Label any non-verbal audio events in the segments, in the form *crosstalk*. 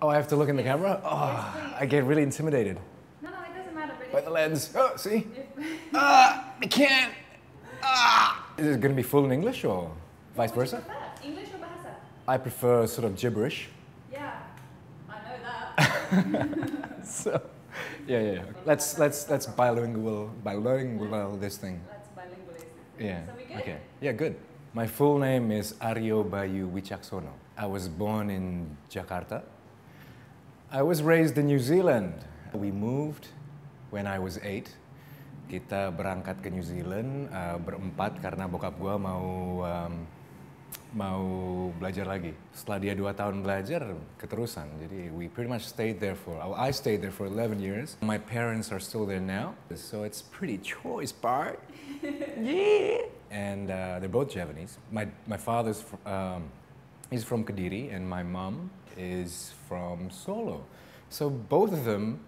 Oh, I have to look in the camera? Oh, I get really intimidated. No, no, it doesn't matter. By the lens. Oh, see? *laughs* ah, I can't. Ah. Is it going to be full in English or vice versa? English or Bahasa? I prefer sort of gibberish. Yeah, I know that. *laughs* *laughs* so, yeah, yeah, Let's, let's, let's bilingual, bilingual this thing. Let's Yeah. So we good? Okay. Yeah, good. My full name is Aryo Bayu Wicaksono. I was born in Jakarta. I was raised in New Zealand. We moved when I was eight. Kita berangkat ke New Zealand uh, berempat karena bokap gue mau um, mau belajar lagi. Setelah dia dua tahun belajar keterusan, jadi we pretty much stayed there for. Oh, I stayed there for 11 years. My parents are still there now, so it's pretty choice part. *laughs* yeah. And uh, they're both Japanese. My my father's um, is from Kadiri and my mom is from Solo. So both of them,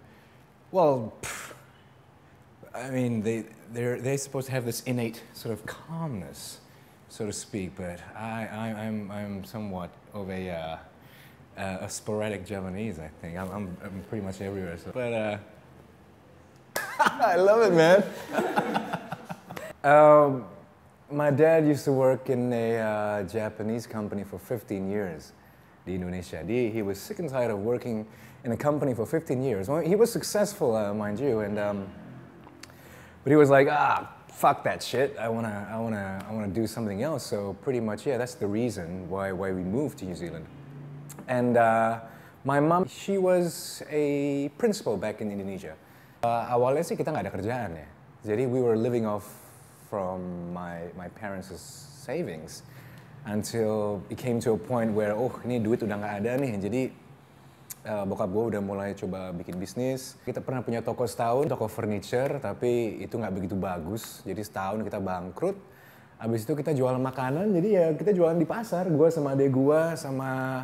well, pff, I mean, they, they're, they're supposed to have this innate sort of calmness, so to speak, but I, I, am I'm, I'm somewhat of a, uh, uh, a sporadic Javanese, I think. I'm, I'm, I'm pretty much everywhere. So. But uh, *laughs* I love it, man. *laughs* um, my dad used to work in a uh, Japanese company for 15 years in Indonesia. He, he was sick and tired of working in a company for 15 years. Well, he was successful, uh, mind you, and um, but he was like, ah, fuck that shit. I wanna, I wanna, I wanna do something else. So pretty much, yeah, that's the reason why why we moved to New Zealand. And uh, my mom, she was a principal back in Indonesia. Uh, awalnya sih kita nggak ada kerjaan ya. Jadi we were living off from my my parents' savings until it came to a point where oh ini duit udah nggak ada nih jadi uh, bokap gue udah mulai coba bikin bisnis. Kita pernah punya toko setahun, toko furniture, tapi itu nggak begitu bagus. Jadi setahun kita bangkrut. Abis itu kita jual makanan, jadi ya kita jualan di pasar. Gue sama adek gue, sama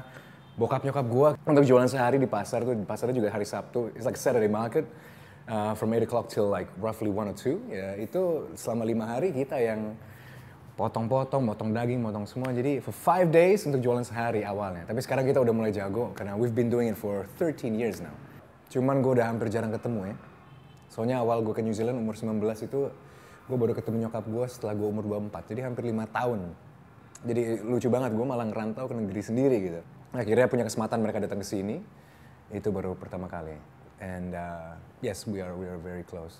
bokap nyokap gue. Untuk jualan sehari di pasar tuh, di pasarnya juga hari Sabtu. It's like Saturday market uh, from 8 o'clock till like roughly 1 or 2 ya itu selama lima hari kita yang potong-potong, motong daging, motong semua. Jadi for 5 days untuk jualan sehari awalnya. Tapi sekarang kita udah mulai jago karena we've been doing it for 13 years now. Cuman gue udah hampir jarang ketemu ya. Soalnya awal gue ke New Zealand umur 19 itu gue baru ketemu nyokap gue setelah gue umur 24. Jadi hampir lima tahun. Jadi lucu banget gue malah ngerantau ke negeri sendiri gitu. Akhirnya punya kesempatan mereka datang ke sini. Itu baru pertama kali. And uh, yes, we are, we are very close.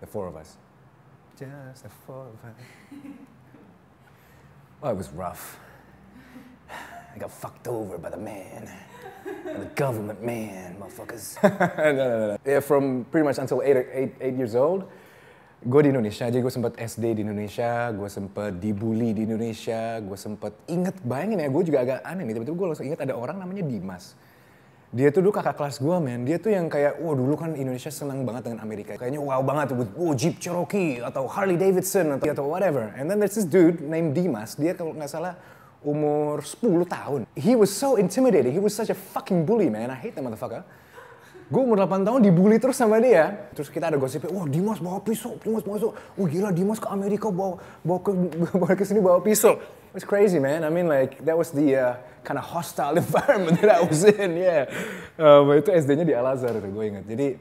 The four of us. Just the four of us. *laughs* well, it was rough. *sighs* I got fucked over by the man. by the government man, motherfuckers. *laughs* no, no, no. Yeah, from pretty much until eight, eight, eight years old, gue di Indonesia aja gue sempat SD di Indonesia gue sempat dibully di Indonesia gue sempat inget bayangin ya gue juga agak aneh nih tiba-tiba gue langsung inget ada orang namanya Dimas dia tuh dulu kakak kelas gue men, dia tuh yang kayak, wah dulu kan Indonesia senang banget dengan Amerika. Kayaknya wow banget, wow Jeep Cherokee, atau Harley Davidson, atau, atau whatever. And then there's this dude named Dimas, dia kalau nggak salah umur 10 tahun. He was so intimidating, he was such a fucking bully man, I hate that motherfucker. Gue umur 8 tahun dibully terus sama dia. Terus kita ada gosipnya, wah Dimas bawa pisau, Dimas bawa pisau. Wah gila Dimas ke Amerika bawa bawa ke *laughs* bawa ke sini bawa pisau. It's crazy man. I mean like that was the uh, kind of hostile *laughs* environment that I was in. Yeah. Uh, itu SD-nya di Al Azhar gue inget. Jadi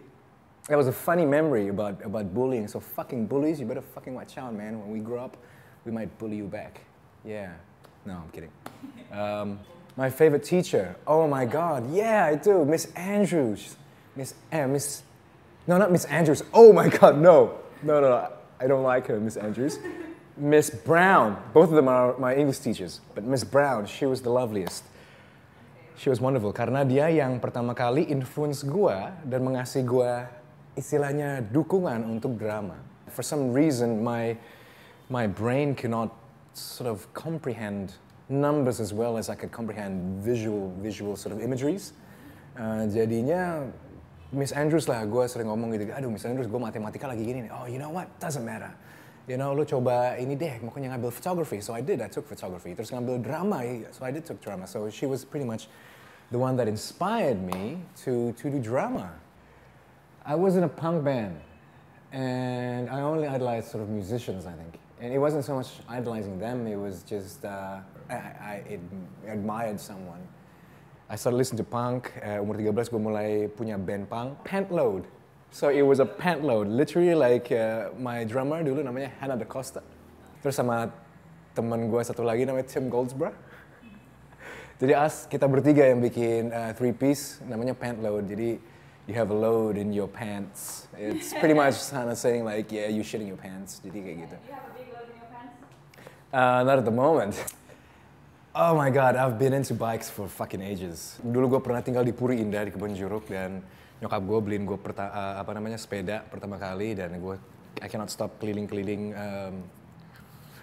that was a funny memory about about bullying. So fucking bullies, you better fucking watch out man. When we grow up, we might bully you back. Yeah. No, I'm kidding. Um, my favorite teacher. Oh my god. Yeah, I do. Miss Andrews. Miss, eh, Miss, no, not Miss Andrews. Oh my God, no, no, no, no. I don't like her, Miss Andrews. Miss Brown, both of them are my English teachers, but Miss Brown, she was the loveliest. She was wonderful karena dia yang pertama kali influence gua dan mengasih gua istilahnya dukungan untuk drama. For some reason my my brain cannot sort of comprehend numbers as well as I could comprehend visual visual sort of imageries. Uh, jadinya Miss Andrews lah, gue sering ngomong gitu, aduh Miss Andrews gue matematika lagi gini nih, oh you know what, doesn't matter. You know, lu coba ini deh, makanya ngambil photography. So I did, I took photography. Terus ngambil drama, so I did took drama. So she was pretty much the one that inspired me to, to do drama. I was in a punk band and I only idolized sort of musicians, I think. And it wasn't so much idolizing them, it was just, uh, I, I, I admired someone. I started listening to punk. Uh, umur 13 gue mulai punya band punk, Pentload. So it was a pentload, literally like uh, my drummer dulu namanya Hannah the Costa. Terus sama teman gue satu lagi namanya Tim Goldsborough. Jadi as kita bertiga yang bikin uh, three piece namanya pentload. Jadi you have a load in your pants. It's pretty *laughs* much Hannah saying like yeah you shitting your pants. Jadi kayak gitu. You have a big load in your pants? Uh, not at the moment. Oh my god, I've been into bikes for fucking ages. Dulu gue pernah tinggal di Puri Indah di Kebun Jeruk dan nyokap gue beliin gue uh, eh, apa namanya sepeda pertama kali dan gue I cannot stop keliling-keliling um,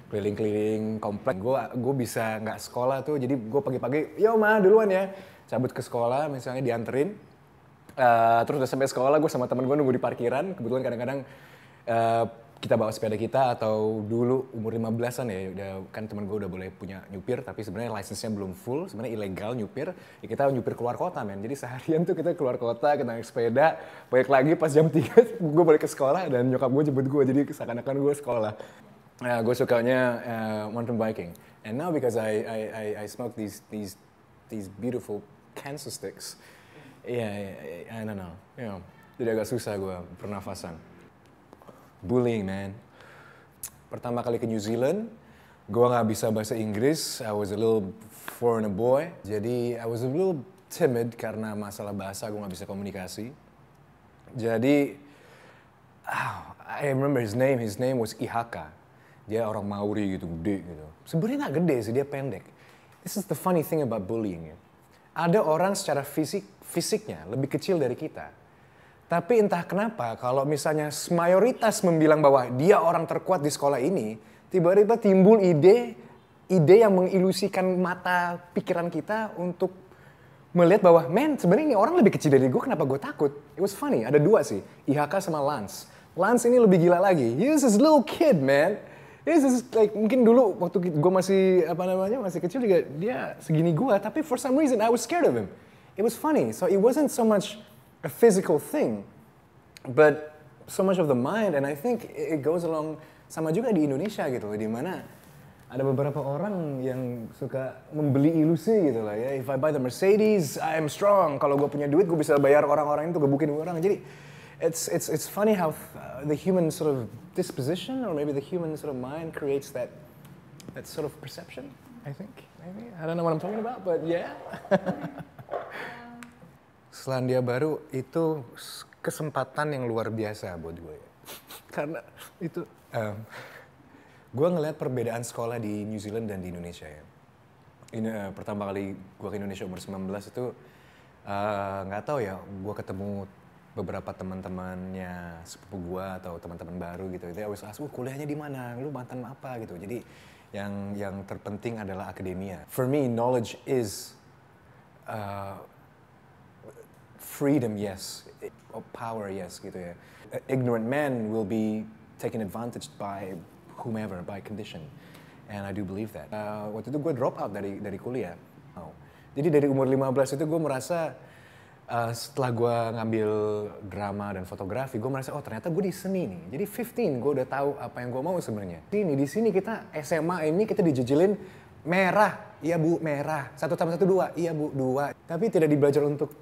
keliling-keliling komplek. Gue gue bisa nggak sekolah tuh, jadi gue pagi-pagi, yo ma duluan ya, cabut ke sekolah misalnya dianterin. Uh, terus udah sampai sekolah gue sama temen gue nunggu di parkiran. Kebetulan kadang-kadang uh, kita bawa sepeda kita atau dulu umur 15-an ya udah kan teman gue udah boleh punya nyupir tapi sebenarnya license-nya belum full sebenarnya ilegal nyupir ya kita nyupir keluar kota men jadi seharian tuh kita keluar kota kita naik sepeda balik lagi pas jam 3 *laughs* gue balik ke sekolah dan nyokap gue jemput gue jadi seakan-akan gue sekolah nah, gue sukanya uh, mountain biking and now because I I I, I smoke these these these beautiful cancer sticks yeah, yeah I don't know you know jadi agak susah gue pernafasan bullying man. Pertama kali ke New Zealand, gue nggak bisa bahasa Inggris. I was a little foreigner boy. Jadi I was a little timid karena masalah bahasa gue nggak bisa komunikasi. Jadi oh, I remember his name. His name was Ihaka. Dia orang Maori gitu, gede gitu. Sebenarnya nggak gede sih, dia pendek. This is the funny thing about bullying. Ya. Ada orang secara fisik fisiknya lebih kecil dari kita tapi entah kenapa kalau misalnya mayoritas membilang bahwa dia orang terkuat di sekolah ini, tiba-tiba timbul ide ide yang mengilusikan mata pikiran kita untuk melihat bahwa men sebenarnya ini orang lebih kecil dari gue kenapa gue takut? It was funny. Ada dua sih, IHK sama Lance. Lance ini lebih gila lagi. He's this little kid, man. This is like mungkin dulu waktu gue masih apa namanya masih kecil juga dia segini gue, tapi for some reason I was scared of him. It was funny. So it wasn't so much a physical thing, but so much of the mind, and I think it goes along sama juga di Indonesia gitu di mana ada beberapa orang yang suka membeli ilusi gitu lah ya. If I buy the Mercedes, I am strong. Kalau gue punya duit, gue bisa bayar orang-orang itu gebukin orang. Jadi it's it's it's funny how uh, the human sort of disposition or maybe the human sort of mind creates that that sort of perception. I think maybe I don't know what I'm talking about, but yeah. *laughs* Selandia Baru itu kesempatan yang luar biasa buat gue. ya. Karena itu um, gue ngeliat perbedaan sekolah di New Zealand dan di Indonesia ya. Ini uh, pertama kali gue ke Indonesia umur 19 itu eh, nggak uh, tahu ya gue ketemu beberapa teman-temannya sepupu gue atau teman-teman baru gitu. Jadi always ask, oh, kuliahnya di mana? Lu mantan apa?" gitu. Jadi yang yang terpenting adalah akademia. For me, knowledge is uh, freedom yes, power yes gitu ya. ignorant men will be taken advantage by whomever, by condition. And I do believe that. Uh, waktu itu gue drop out dari dari kuliah. Oh. Jadi dari umur 15 itu gue merasa uh, setelah gue ngambil drama dan fotografi, gue merasa oh ternyata gue di seni nih. Jadi 15 gue udah tahu apa yang gue mau sebenarnya. Ini di sini kita SMA ini kita dijejilin merah, iya bu merah. Satu tambah satu dua, iya bu dua. Tapi tidak dibelajar untuk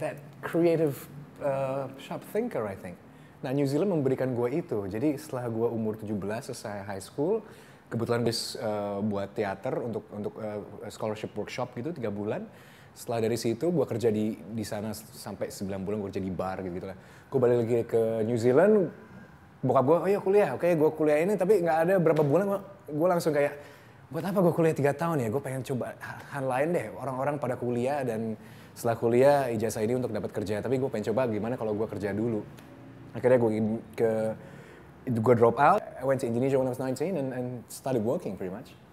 that creative uh, sharp thinker I think. Nah New Zealand memberikan gue itu. Jadi setelah gue umur 17 selesai high school, kebetulan bis uh, buat teater untuk untuk uh, scholarship workshop gitu tiga bulan. Setelah dari situ gue kerja di di sana sampai 9 bulan gue kerja di bar gitu, lah. Gue balik lagi ke New Zealand, bokap gue, oh iya kuliah, oke gue kuliah ini tapi nggak ada berapa bulan gue langsung kayak buat apa gue kuliah tiga tahun ya? Gue pengen coba hal lain deh. Orang-orang pada kuliah dan setelah kuliah ijazah ini untuk dapat kerja tapi gue pengen coba gimana kalau gue kerja dulu akhirnya gue ke gue drop out I went to Indonesia when I was 19 and, and started working pretty much